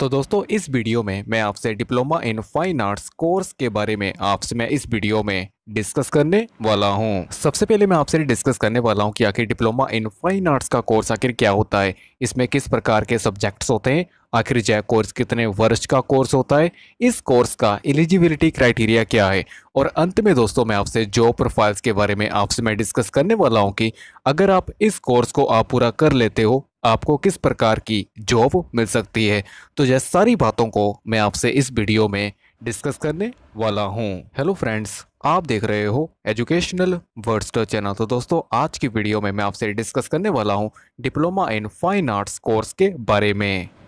तो दोस्तों इस वीडियो में मैं आपसे diploma in fine arts course के बारे में आपसे मैं इस वीडियो में डिस्कस करने वाला हूँ सबसे पहले मैं आपसे डिस्कस करने वाला हूँ कि आखिर डिप्लोमा इन फाइन आर्ट्स का कोर्स आखिर क्या होता है इसमें किस प्रकार के सब्जेक्ट्स होते हैं आखिर जय कोर्स कितने वर्ष का कोर्स होता है इस कोर्स का एलिजिबिलिटी क्राइटेरिया क्या है और अंत में दोस्तों मैं आपसे जॉब प्रोफाइल्स के बारे में आपसे मैं डिस्कस करने वाला हूँ कि अगर आप इस कोर्स को आप पूरा कर लेते हो आपको किस प्रकार की जॉब मिल सकती है तो यह सारी बातों को मैं आपसे इस वीडियो में डिस्कस करने वाला हूँ हेलो फ्रेंड्स आप देख रहे हो एजुकेशनल वर्डस्टर चैनल तो दोस्तों आज की वीडियो में मैं आपसे डिस्कस करने वाला हूँ diploma in fine arts course के बारे में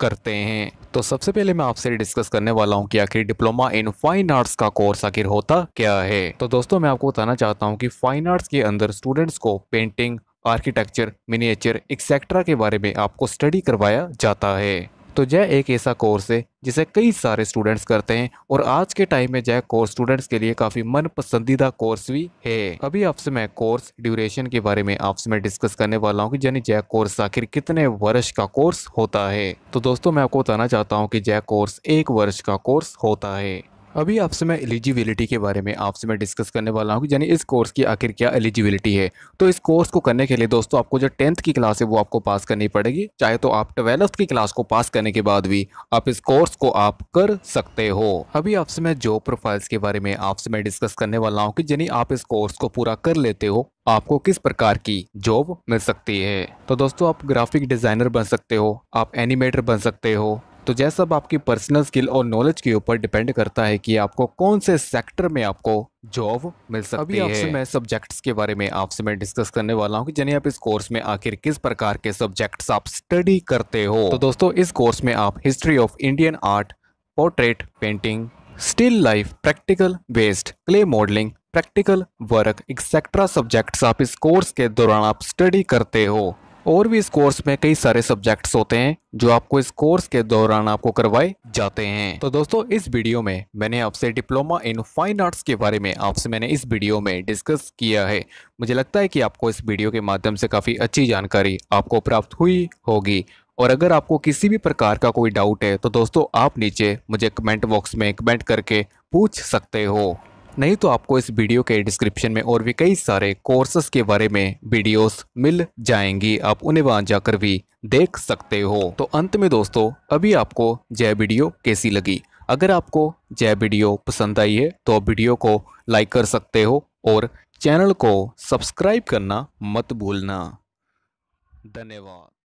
करते हैं तो सबसे पहले मैं आपसे डिस्कस करने वाला हूँ कि आखिर डिप्लोमा इन फाइन आर्ट्स का कोर्स आखिर होता क्या है तो दोस्तों मैं आपको बताना चाहता हूँ कि फाइन आर्ट्स के अंदर स्टूडेंट्स को पेंटिंग आर्किटेक्चर मिनिएचर एक्सेट्रा के बारे में आपको स्टडी करवाया जाता है तो जय एक ऐसा कोर्स है जिसे कई सारे स्टूडेंट्स करते हैं और आज के टाइम में जय कोर्स स्टूडेंट्स के लिए काफ़ी मन पसंदीदा कोर्स भी है अभी आपसे मैं कोर्स ड्यूरेशन के बारे में आपसे मैं डिस्कस करने वाला हूँ कि यानी जय कोर्स आखिर कितने वर्ष का कोर्स होता है तो दोस्तों मैं आपको बताना चाहता हूँ कि जय कोर्स एक वर्ष का कोर्स होता है अभी आपसे मैं एलिजिबिलिटी के बारे में आपसे मैं डिस्कस करने वाला हूँ यानी इस कोर्स की आखिर क्या एलिजिबिलिटी है तो इस कोर्स को करने के लिए दोस्तों आपको जो टेंथ की क्लास है वो आपको पास करनी पड़ेगी चाहे तो आप ट्वेल्थ की क्लास को पास करने के बाद भी आप इस कोर्स को आप कर सकते हो अभी आपसे मैं जॉब प्रोफाइल्स के बारे में आपसे मैं डिस्कस करने वाला हूँ की यानी आप इस कोर्स को पूरा कर लेते हो आपको किस प्रकार की जॉब मिल सकती है तो दोस्तों आप ग्राफिक डिज़ाइनर बन सकते हो आप एनिमेटर बन सकते हो तो जैसा अब आपकी पर्सनल स्किल और नॉलेज के ऊपर डिपेंड करता है कि आपको कौन से सेक्टर में आपको जॉब मिल सकती अभी है आपसे मैं सब्जेक्ट्स के बारे में आपसे मैं डिस्कस करने वाला हूँ कि जिन्हें आप इस कोर्स में आखिर किस प्रकार के सब्जेक्ट्स आप स्टडी करते हो तो दोस्तों इस कोर्स में आप history of Indian art portrait painting still life practical west clay modelling practical work etcetera subjects आप इस कोर्स के दौरान आप स्टडी करते हो और भी इस कोर्स में कई सारे सब्जेक्ट्स होते हैं जो आपको इस कोर्स के दौरान आपको करवाए जाते हैं तो दोस्तों इस वीडियो में मैंने आपसे डिप्लोमा इन फाइन आर्ट्स के बारे में आपसे मैंने इस वीडियो में डिस्कस किया है मुझे लगता है कि आपको इस वीडियो के माध्यम से काफ़ी अच्छी जानकारी आपको प्राप्त हुई होगी और अगर आपको किसी भी प्रकार का कोई डाउट है तो दोस्तों आप नीचे मुझे कमेंट बॉक्स में कमेंट करके पूछ सकते हो नहीं तो आपको इस वीडियो के डिस्क्रिप्शन में और भी कई सारे कोर्सेस के बारे में वीडियोस मिल जाएंगी आप उन्हें वहां जाकर भी देख सकते हो तो अंत में दोस्तों अभी आपको जय वीडियो कैसी लगी अगर आपको जय वीडियो पसंद आई है तो वीडियो को लाइक कर सकते हो और चैनल को सब्सक्राइब करना मत भूलना धन्यवाद